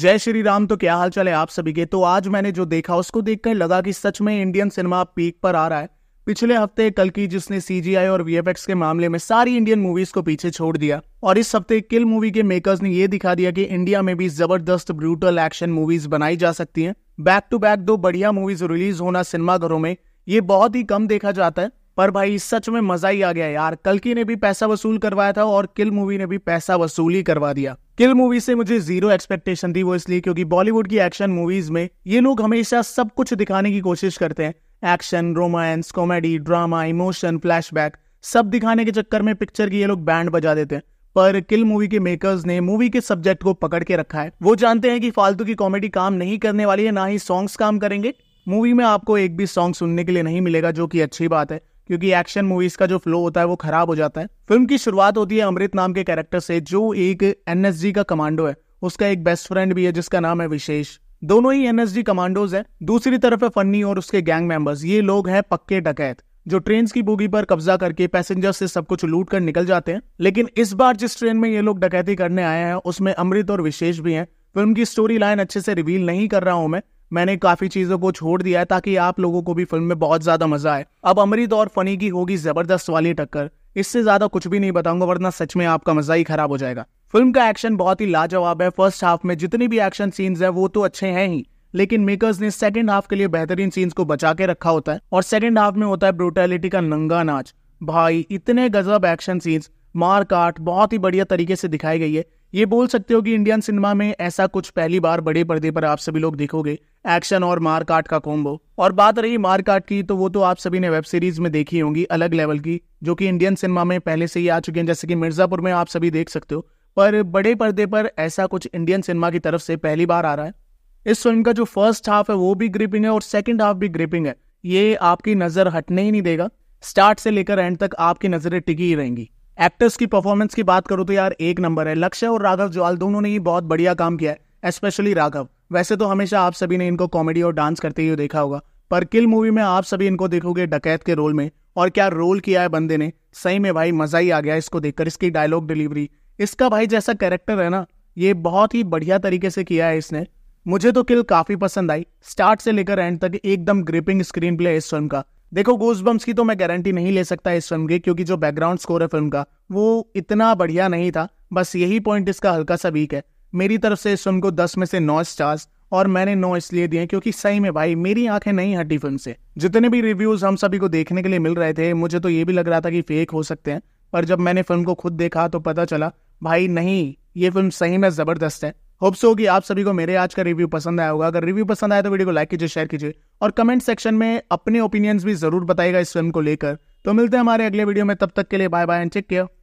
जय श्री राम तो क्या हाल चाल है आप सभी के तो आज मैंने जो देखा उसको देखकर लगा कि सच में इंडियन सिनेमा पीक पर आ रहा है पिछले हफ्ते कल की जिसने सीजीआई और वीएफएक्स के मामले में सारी इंडियन मूवीज को पीछे छोड़ दिया और इस हफ्ते किल मूवी के मेकर्स ने ये दिखा दिया कि इंडिया में भी जबरदस्त ब्रूटल एक्शन मूवीज बनाई जा सकती हैं बैक टू बैक दो बढ़िया मूवीज रिलीज होना सिनेमाघरों में ये बहुत ही कम देखा जाता है पर भाई सच में मजा ही आ गया यार कलकी ने भी पैसा वसूल करवाया था और किल मूवी ने भी पैसा वसूल ही करवा दिया किल मूवी से मुझे जीरो एक्सपेक्टेशन थी वो इसलिए क्योंकि बॉलीवुड की एक्शन मूवीज में ये लोग हमेशा सब कुछ दिखाने की कोशिश करते हैं action romance comedy drama emotion flash सब दिखाने के चक्कर में पिक्चर की ये लोग बैंड बजा देते हैं पर किल मूवी के मेकर्स ने मूवी के सब्जेक्ट को पकड़ के रखा है वो जानते हैं कि फालतू की कॉमेडी काम नहीं करने वाली है ना ही सॉन्ग्स काम करेंगे मूवी में आपको एक भी सॉन्ग सुनने के लिए नहीं मिलेगा जो कि अच्छी बात है क्योंकि एक्शन मूवीज का जो फ्लो होता है वो खराब हो जाता है फिल्म की शुरुआत होती है अमृत नाम के कैरेक्टर से जो एक एनएसजी का कमांडो है उसका एक बेस्ट फ्रेंड भी है जिसका नाम है विशेष दोनों ही एनएसजी कमांडोज हैं दूसरी तरफ है फन्नी और उसके गैंग मेंबर्स ये लोग हैं पक्के डकैत जो ट्रेन की बोगी पर कब्जा करके पैसेंजर से सब कुछ लूट कर निकल जाते हैं लेकिन इस बार जिस ट्रेन में ये लोग डकैती करने आए हैं उसमें अमृत और विशेष भी हैं फिल्म की स्टोरी लाइन अच्छे से रिवील नहीं कर रहा हूं मैं मैंने काफ़ी चीज़ों को छोड़ दिया है ताकि आप लोगों को भी फिल्म में बहुत ज़्यादा मज़ा आए अब अमृत और फनी की होगी ज़बरदस्त वाली टक्कर इससे ज़्यादा कुछ भी नहीं बताऊंगा वरना सच में आपका मज़ा ही खराब हो जाएगा फिल्म का एक्शन बहुत ही लाजवाब है फर्स्ट हाफ में जितनी भी एक्शन सीन्स है वो तो अच्छे हैं ही लेकिन मेकर्स ने सेकेंड हाफ के लिए बेहतरीन सीन्स को बचा के रखा होता है और सेकेंड हाफ में होता है ब्रूटेलिटी का नंगा नाच भाई इतने गजब एक्शन सीन्स मार काट बहुत ही बढ़िया तरीके से दिखाई गई है ये बोल सकते हो कि इंडियन सिनेमा में ऐसा कुछ पहली बार बड़े पर्दे पर आप सभी लोग देखोगे एक्शन और मार काट का कॉम्बो और बात रही मार काट की तो वो तो आप सभी ने वेब सीरीज में देखी होंगी अलग लेवल की जो कि इंडियन सिनेमा में पहले से ही आ चुके हैं जैसे कि मिर्जापुर में आप सभी देख सकते हो पर बड़े पर्दे पर ऐसा कुछ इंडियन सिनेमा की तरफ से पहली बार आ रहा है इस फिल्म का जो फर्स्ट हाफ है वो भी ग्रिपिंग है और सेकेंड हाफ भी ग्रिपिंग है ये आपकी नजर हटने ही नहीं देगा स्टार्ट से लेकर एंड तक आपकी नजरें टिकी ही रहेंगी एक्टर्स की परफॉर्मेंस की बात करूँ तो यार एक नंबर है लक्ष्य और राघव जवाल दोनों ने ही बहुत बढ़िया काम किया है स्पेशली राघव वैसे तो हमेशा आप सभी ने इनको कॉमेडी और डांस करते हुए देखा होगा पर किल मूवी में आप सभी इनको देखोगे डकैत के रोल में और क्या रोल किया है बंदे ने सही में भाई मजा ही आ गया इसको देखकर इसकी डायलॉग डिलीवरी इसका भाई जैसा कैरेक्टर है ना ये बहुत ही बढ़िया तरीके से किया है इसने मुझे तो किल काफी पसंद आई स्टार्ट से लेकर एंड तक एकदम ग्रिपिंग स्क्रीन प्ले है इस फिल्म का देखो गोस्बम्स की तो मैं गारंटी नहीं ले सकता इस फिल्म की क्योंकि जो बैकग्राउंड स्कोर है फिल्म का वो इतना बढ़िया नहीं था बस यही पॉइंट इसका हल्का सा वीक है मेरी तरफ से इस फिल्म को दस में से नौ स्टार्स और मैंने नौ इसलिए दिए क्योंकि सही में भाई मेरी आंखें नहीं हटी फिल्म से जितने भी रिव्यूज हम सभी को देखने के लिए मिल रहे थे मुझे तो ये भी लग रहा था कि फेक हो सकते हैं पर जब मैंने फिल्म को खुद देखा तो पता चला भाई नहीं ये फिल्म सही में ज़बरदस्त है होप्स होगी कि आप सभी को मेरे आज का रिव्यू पसंद आया होगा अगर रिव्यू पसंद आया तो वीडियो को लाइक कीजिए शेयर कीजिए और कमेंट सेक्शन में अपने ओपिनियंस भी जरूर बताएगा इस फिल्म को लेकर तो मिलते हैं हमारे अगले वीडियो में तब तक के लिए bye bye and take care